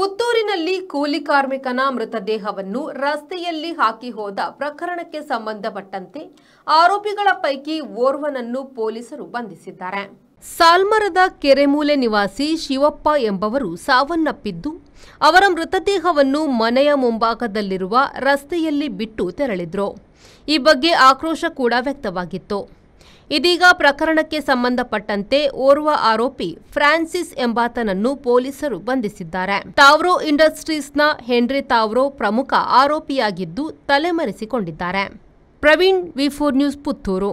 ಪುತ್ತೂರಿನಲ್ಲಿ ಕೂಲಿ ಕಾರ್ಮಿಕನ ಮೃತದೇಹವನ್ನು ರಸ್ತೆಯಲ್ಲಿ ಹಾಕಿ ಹೋದ ಪ್ರಕರಣಕ್ಕೆ ಸಂಬಂಧಪಟ್ಟಂತೆ ಆರೋಪಿಗಳ ಪೈಕಿ ಓರ್ವನನ್ನು ಪೊಲೀಸರು ಬಂಧಿಸಿದ್ದಾರೆ ಸಾಲ್ಮರದ ಕೆರೆಮೂಲೆ ನಿವಾಸಿ ಶಿವಪ್ಪ ಎಂಬವರು ಸಾವನ್ನಪ್ಪಿದ್ದು ಅವರ ಮೃತದೇಹವನ್ನು ಮನೆಯ ಮುಂಭಾಗದಲ್ಲಿರುವ ರಸ್ತೆಯಲ್ಲಿ ಬಿಟ್ಟು ತೆರಳಿದ್ರು ಈ ಬಗ್ಗೆ ಆಕ್ರೋಶ ಕೂಡ ವ್ಯಕ್ತವಾಗಿತ್ತು ಇದೀಗ ಪ್ರಕರಣಕ್ಕೆ ಸಂಬಂಧಪಟ್ಟಂತೆ ಓರ್ವ ಆರೋಪಿ ಫ್ರಾನ್ಸಿಸ್ ಎಂಬಾತನನ್ನು ಪೊಲೀಸರು ಬಂಧಿಸಿದ್ದಾರೆ ತಾವ್ರೋ ಇಂಡಸ್ಟ್ರೀಸ್ನ ಹೆನ್ರಿ ತಾವ್ರೋ ಪ್ರಮುಖ ಆರೋಪಿಯಾಗಿದ್ದು ತಲೆಮರೆಸಿಕೊಂಡಿದ್ದಾರೆ ಪ್ರವೀಣ್ ವಿಫೋರ್ ನ್ಯೂಸ್ ಪುತ್ತೂರು